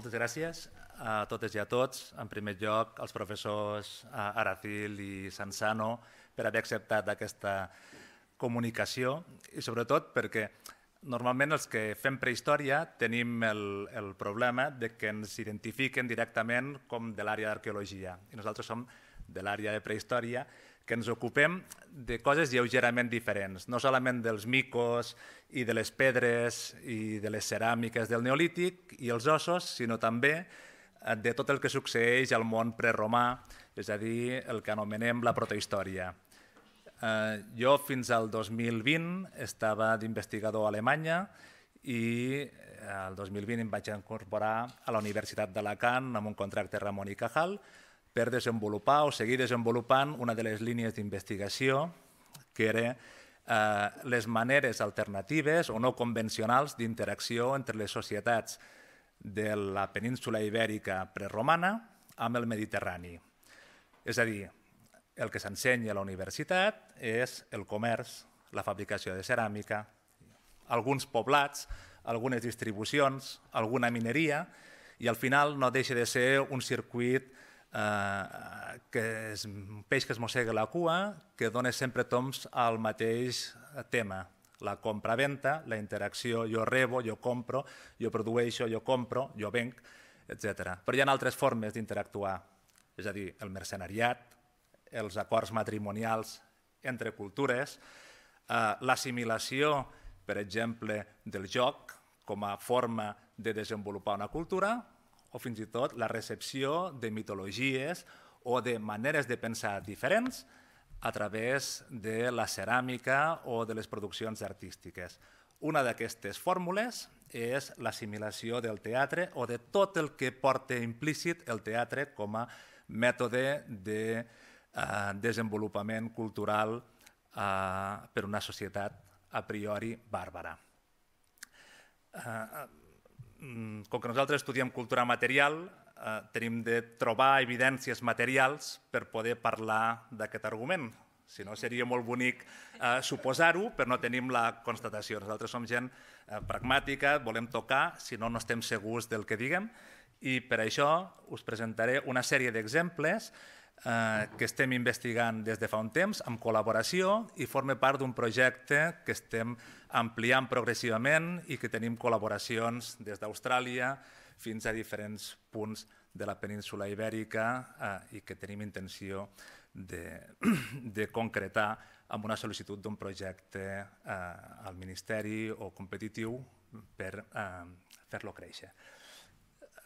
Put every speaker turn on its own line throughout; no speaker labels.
Moltes gràcies a totes i a tots. En primer lloc, als professors Aracil i Sansano per haver acceptat aquesta comunicació i sobretot perquè normalment els que fem prehistòria tenim el, el problema de que ens identifiquen directament com de l'àrea d'arqueologia i nosaltres som de l'àrea de prehistòria, que ens ocupem de coses lleugerament diferents, no solament dels micos i de les pedres i de les ceràmiques del Neolític i els ossos, sinó també eh, de tot el que succeeix al món preromà, és a dir, el que anomenem la protohistòria. Eh, jo fins al 2020 estava d'investigador a Alemanya i el eh, 2020 em vaig incorporar a la Universitat d'Alacant amb un contracte Ramon i Cajal, per desenvolupar o seguir desenvolupant una de les línies d'investigació que era eh, les maneres alternatives o no convencionals d'interacció entre les societats de la península ibèrica preromana amb el Mediterrani. És a dir, el que s'ensenya a la universitat és el comerç, la fabricació de ceràmica, alguns poblats, algunes distribucions, alguna mineria, i al final no deixa de ser un circuit eh, que és un peix que es mossega la cua, que dona sempre toms al mateix tema, la compra-venta, la interacció, jo rebo, jo compro, jo produeixo, jo compro, jo venc, etc. Però hi ha altres formes d'interactuar, és a dir, el mercenariat, els acords matrimonials entre cultures, eh, l'assimilació, per exemple, del joc com a forma de desenvolupar una cultura, o fins i tot la recepció de mitologies o de maneres de pensar diferents a través de la ceràmica o de les produccions artístiques. Una d'aquestes fórmules és l'assimilació del teatre o de tot el que porta implícit el teatre com a mètode de eh, desenvolupament cultural eh, per una societat a priori bàrbara. Eh, Mm, com que nosaltres estudiem cultura material, eh, tenim de trobar evidències materials per poder parlar d'aquest argument. Si no, seria molt bonic eh, suposar-ho, però no tenim la constatació. Nosaltres som gent eh, pragmàtica, volem tocar, si no, no estem segurs del que diguem. I per això us presentaré una sèrie d'exemples que eh, que estem investigant des de fa un temps amb col·laboració i forma part d'un projecte que estem ampliant progressivament i que tenim col·laboracions des d'Austràlia fins a diferents punts de la península ibèrica eh, i que tenim intenció de, de concretar amb una sol·licitud d'un projecte eh, al Ministeri o competitiu per eh, fer-lo créixer.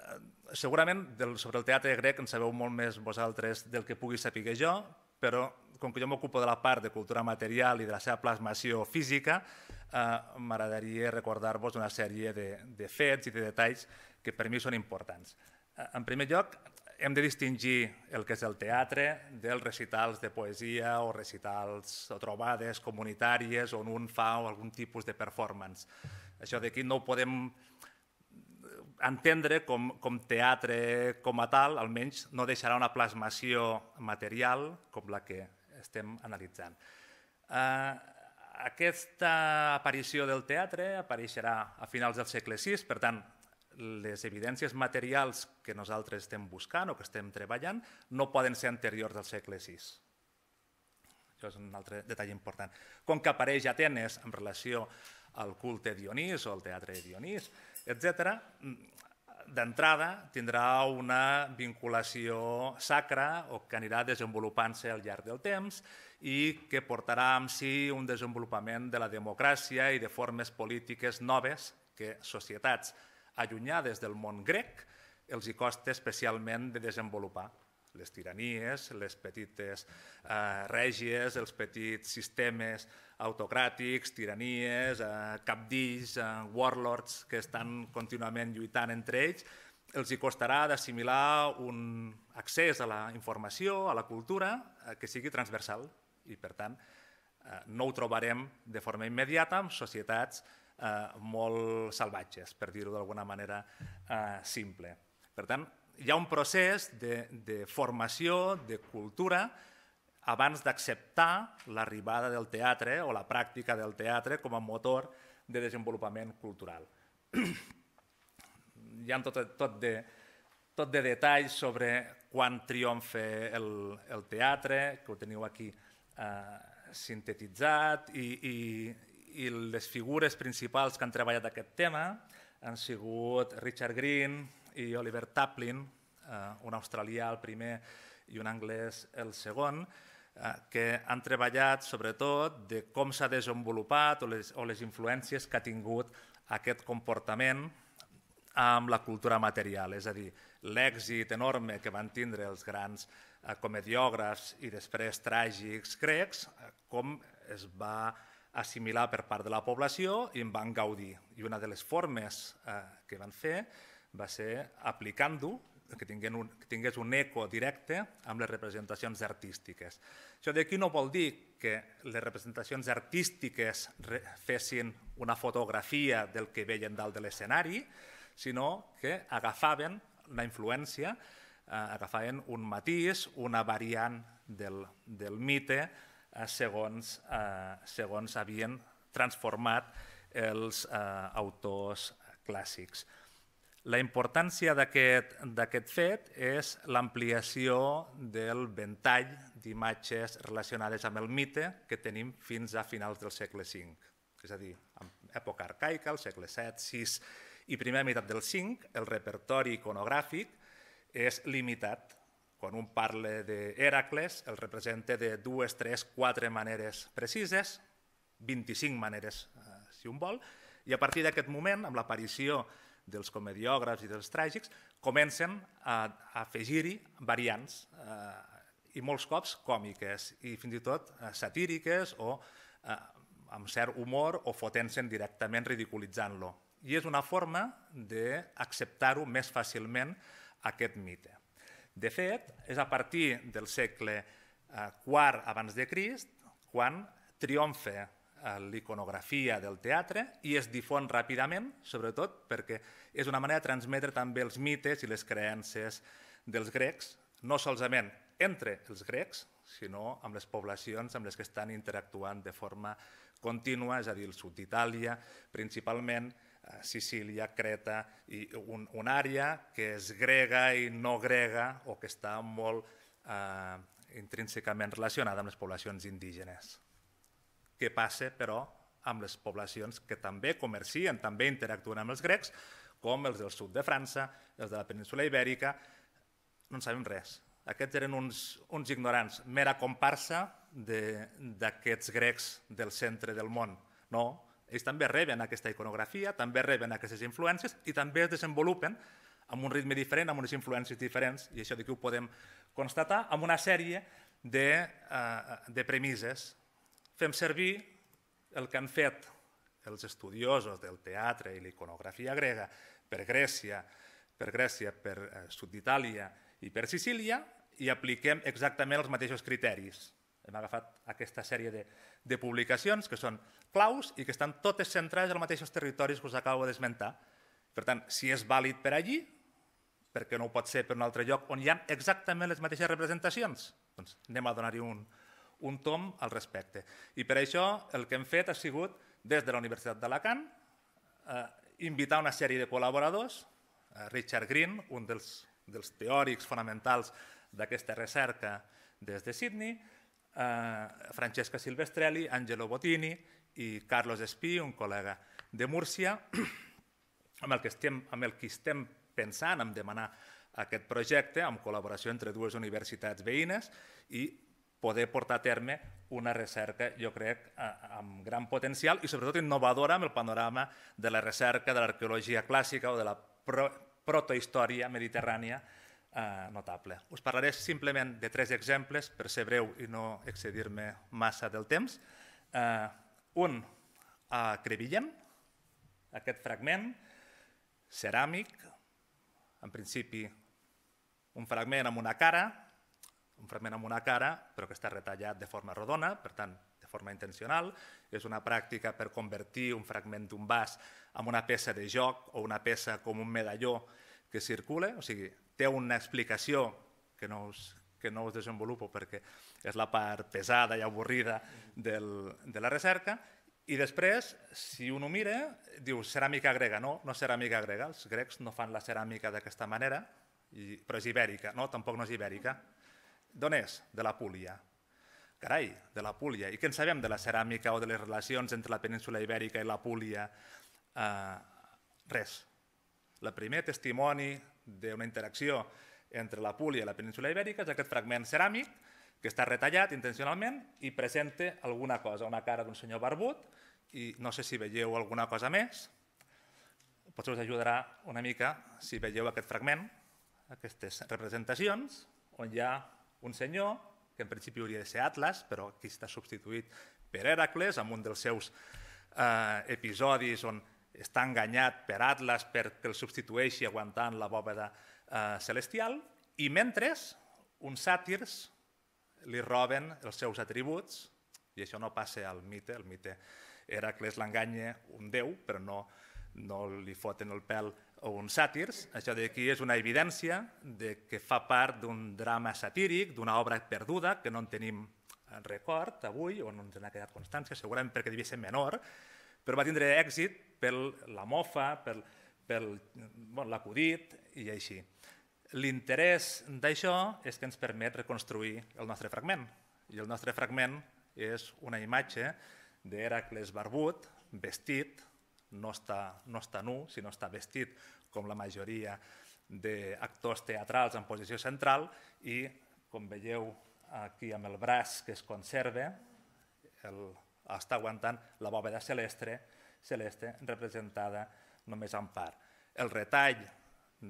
Eh, segurament del, sobre el teatre grec en sabeu molt més vosaltres del que pugui saber jo, però com que jo m'ocupo de la part de cultura material i de la seva plasmació física, eh, m'agradaria recordar-vos una sèrie de, de fets i de detalls que per mi són importants. Eh, en primer lloc, hem de distingir el que és el teatre dels recitals de poesia o recitals o trobades comunitàries on un fa algun tipus de performance. Això d'aquí no ho podem entendre com, com teatre com a tal, almenys no deixarà una plasmació material com la que estem analitzant. Eh, aquesta aparició del teatre apareixerà a finals del segle VI, per tant, les evidències materials que nosaltres estem buscant o que estem treballant no poden ser anteriors al segle VI. Això és un altre detall important. Com que apareix Atenes en relació al culte Dionís o al teatre de Dionís, etc., mm, d'entrada tindrà una vinculació sacra o que anirà desenvolupant-se al llarg del temps i que portarà amb si un desenvolupament de la democràcia i de formes polítiques noves que societats allunyades del món grec els hi costa especialment de desenvolupar les tiranies, les petites eh, règies, els petits sistemes autocràtics, tiranies, eh, capdills, eh, warlords que estan contínuament lluitant entre ells, els costarà d'assimilar un accés a la informació, a la cultura, eh, que sigui transversal i, per tant, eh, no ho trobarem de forma immediata en societats eh, molt salvatges, per dir-ho d'alguna manera eh, simple. Per tant, hi ha un procés de, de formació, de cultura, abans d'acceptar l'arribada del teatre o la pràctica del teatre com a motor de desenvolupament cultural. Hi ha tot, tot, de, tot de detalls sobre quan triomfa el, el teatre, que ho teniu aquí eh, sintetitzat, i, i, i les figures principals que han treballat aquest tema han sigut Richard Green, i Oliver Taplin, eh, un australià el primer i un anglès el segon, eh, que han treballat sobretot de com s'ha desenvolupat o les, o les influències que ha tingut aquest comportament amb la cultura material, és a dir, l'èxit enorme que van tindre els grans eh, comediògrafs i després tràgics grecs, com es va assimilar per part de la població i en van gaudir. I una de les formes que van fer va ser aplicant-ho, que, un, que tingués un eco directe amb les representacions artístiques. Això d'aquí no vol dir que les representacions artístiques fessin una fotografia del que veien dalt de l'escenari, sinó que agafaven la influència, eh, agafaven un matís, una variant del, del mite, eh, segons, eh, segons havien transformat els eh, autors clàssics. La importància d'aquest fet és l'ampliació del ventall d'imatges relacionades amb el mite que tenim fins a finals del segle V, és a dir, en època arcaica, el segle VII, VI i primera meitat del V, el repertori iconogràfic és limitat. Quan un parla d'Hèracles, el representa de dues, tres, quatre maneres precises, 25 maneres, eh, si un vol, i a partir d'aquest moment, amb l'aparició de dels comediògrafs i dels tràgics, comencen a, afegir-hi variants, eh, i molts cops còmiques, i fins i tot eh, satíriques o eh, amb cert humor o fotent-se'n directament ridiculitzant-lo. I és una forma d'acceptar-ho més fàcilment aquest mite. De fet, és a partir del segle IV eh, abans de Crist quan triomfa a l'iconografia del teatre i es difon ràpidament, sobretot perquè és una manera de transmetre també els mites i les creences dels grecs, no solament entre els grecs, sinó amb les poblacions amb les que estan interactuant de forma contínua, és a dir, el sud d'Itàlia, principalment, eh, Sicília, Creta, i un, una àrea que és grega i no grega o que està molt eh, intrínsecament relacionada amb les poblacions indígenes que passa, però, amb les poblacions que també comercien, també interactuen amb els grecs, com els del sud de França, els de la península Ibèrica, no en sabem res. Aquests eren uns, uns ignorants, mera comparsa d'aquests grecs del centre del món. No, ells també reben aquesta iconografia, també reben aquestes influències i també es desenvolupen amb un ritme diferent, amb unes influències diferents, i això de que ho podem constatar, amb una sèrie de, eh, de premisses Fem servir el que han fet els estudiosos del teatre i l'iconografia grega per Grècia, per Grècia, per eh, sud d'Itàlia i per Sicília i apliquem exactament els mateixos criteris. Hem agafat aquesta sèrie de, de publicacions que són claus i que estan totes centrades els mateixos territoris que us acabo d'esmentar. Per tant, si és vàlid per allí, perquè no ho pot ser per un altre lloc on hi ha exactament les mateixes representacions? Doncs anem a donar-hi un, un tom al respecte. I per això el que hem fet ha sigut, des de la Universitat d'Alacant, eh, invitar una sèrie de col·laboradors, eh, Richard Green, un dels, dels teòrics fonamentals d'aquesta recerca des de Sydney, eh, Francesca Silvestrelli, Angelo Bottini i Carlos Espí, un col·lega de Múrcia, amb el que estem, amb el que estem pensant en demanar aquest projecte amb col·laboració entre dues universitats veïnes i poder portar a terme una recerca, jo crec, amb gran potencial i sobretot innovadora amb el panorama de la recerca de l'arqueologia clàssica o de la pro protohistòria mediterrània eh, notable. Us parlaré simplement de tres exemples per ser breu i no excedir-me massa del temps. Eh, un a Crevillen, aquest fragment ceràmic, en principi un fragment amb una cara, fragment amb una cara, però que està retallat de forma rodona, per tant, de forma intencional. És una pràctica per convertir un fragment d'un vas en una peça de joc o una peça com un medalló que circule, o sigui, té una explicació que no us, que no us desenvolupo perquè és la part pesada i avorrida del, de la recerca, i després, si un ho mira, diu ceràmica grega. No, no és ceràmica grega. Els grecs no fan la ceràmica d'aquesta manera, i, però és ibèrica. No, tampoc no és ibèrica. D'on és? De la Púlia. Carai, de la Púlia. I què en sabem de la ceràmica o de les relacions entre la península ibèrica i la Púlia? Eh, res. El primer testimoni d'una interacció entre la Púlia i la península ibèrica és aquest fragment ceràmic que està retallat intencionalment i presenta alguna cosa, una cara d'un senyor barbut, i no sé si veieu alguna cosa més. Potser us ajudarà una mica si veieu aquest fragment, aquestes representacions, on hi ha un senyor, que en principi hauria de ser Atlas, però aquí està substituït per Hèracles, amb un dels seus eh, episodis on està enganyat per Atlas perquè el substitueixi aguantant la bòveda eh, celestial, i mentre uns sàtirs li roben els seus atributs, i això no passa al mite, el mite Hèracles l'enganya un déu, però no, no li foten el pèl o uns sàtirs, això d'aquí és una evidència de que fa part d'un drama satíric, d'una obra perduda, que no en tenim record avui, o no ens n'ha quedat constància, segurament perquè devia ser menor, però va tindre èxit per la mofa, per, per bon, l'acudit i així. L'interès d'això és que ens permet reconstruir el nostre fragment, i el nostre fragment és una imatge d'Heracles barbut, vestit no està, no està nu, sinó està vestit com la majoria d'actors teatrals en posició central i, com veieu aquí amb el braç que es conserva, el, està aguantant la bòveda celeste, celeste representada només en part. El retall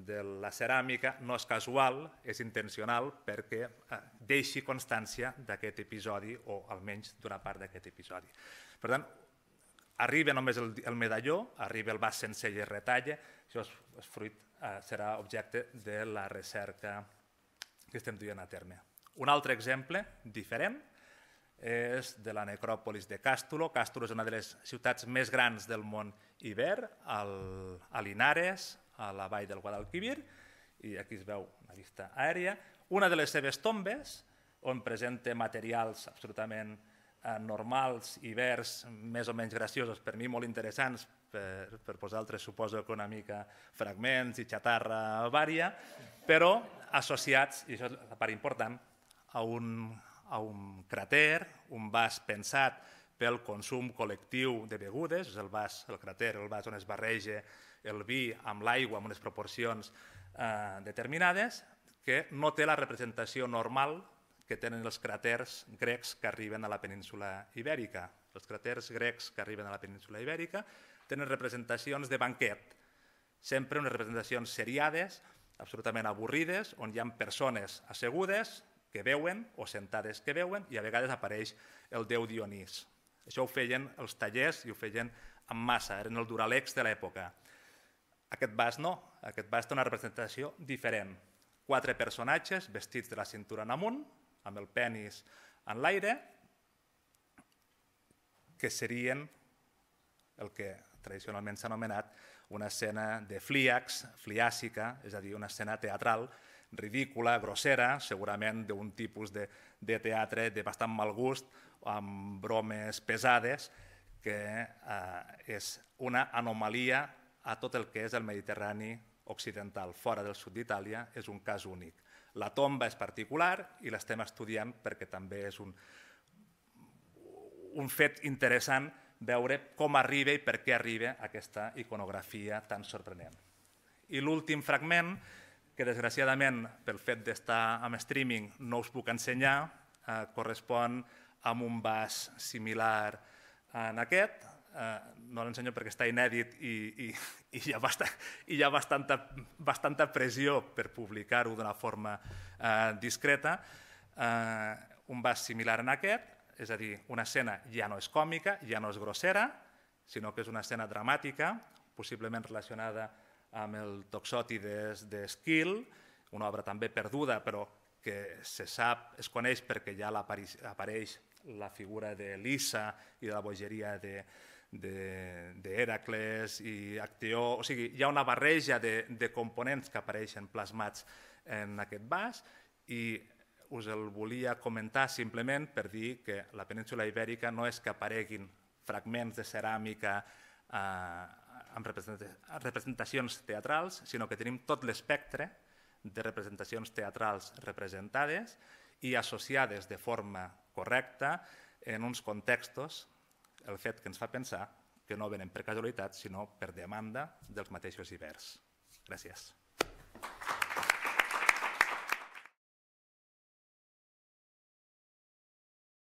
de la ceràmica no és casual, és intencional perquè eh, deixi constància d'aquest episodi o almenys d'una part d'aquest episodi. Per tant, arriba només el, el medalló, arriba el vas sense i es retalla, això és, és fruit, eh, serà objecte de la recerca que estem duent a terme. Un altre exemple diferent és de la necròpolis de Càstulo. Càstulo és una de les ciutats més grans del món iber, al, a Linares, a la vall del Guadalquivir, i aquí es veu una vista aèria. Una de les seves tombes, on presenta materials absolutament Eh, normals, i verds més o menys graciosos, per mi molt interessants, per, per vosaltres suposo que una mica fragments i xatarra vària, però associats, i això és la part important, a un, a un cràter, un vas pensat pel consum col·lectiu de begudes, és el vas, el cràter, el vas on es barreja el vi amb l'aigua amb unes proporcions eh, determinades, que no té la representació normal que tenen els cràters grecs que arriben a la península ibèrica. Els cràters grecs que arriben a la península ibèrica tenen representacions de banquet, sempre unes representacions seriades, absolutament avorrides, on hi ha persones assegudes que veuen o sentades que veuen i a vegades apareix el déu Dionís. Això ho feien els tallers i ho feien en massa, eren el duralex de l'època. Aquest vas no, aquest vas té una representació diferent. Quatre personatges vestits de la cintura en amunt, amb el penis en l'aire, que serien el que tradicionalment s'ha anomenat una escena de fliax, fliàssica, és a dir, una escena teatral, ridícula, grossera, segurament d'un tipus de, de teatre de bastant mal gust, amb bromes pesades, que eh, és una anomalia a tot el que és el Mediterrani occidental. Fora del sud d'Itàlia és un cas únic. La tomba és particular i l'estem estudiant perquè també és un, un fet interessant veure com arriba i per què arriba aquesta iconografia tan sorprenent. I l'últim fragment, que desgraciadament pel fet d'estar en streaming no us puc ensenyar, eh, correspon amb un vas similar en aquest, Eh, no l'ensenyo perquè està inèdit i, i, i hi ha, i hi ha bastanta, bastanta pressió per publicar-ho d'una forma eh, discreta. Eh, un vas similar en aquest, és a dir, una escena ja no és còmica, ja no és grossera, sinó que és una escena dramàtica, possiblement relacionada amb el Toxoti d'Esquil, una obra també perduda, però que se sap, es coneix perquè ja apareix la figura de Lisa i de la bogeria de, d'Hèracles i Acteó, o sigui, hi ha una barreja de, de components que apareixen plasmats en aquest vas i us el volia comentar simplement per dir que la península ibèrica no és que apareguin fragments de ceràmica eh, amb representacions teatrals, sinó que tenim tot l'espectre de representacions teatrals representades i associades de forma correcta en uns contextos el fet que ens fa pensar que no venen per casualitat, sinó per demanda dels mateixos hiverns. Gràcies.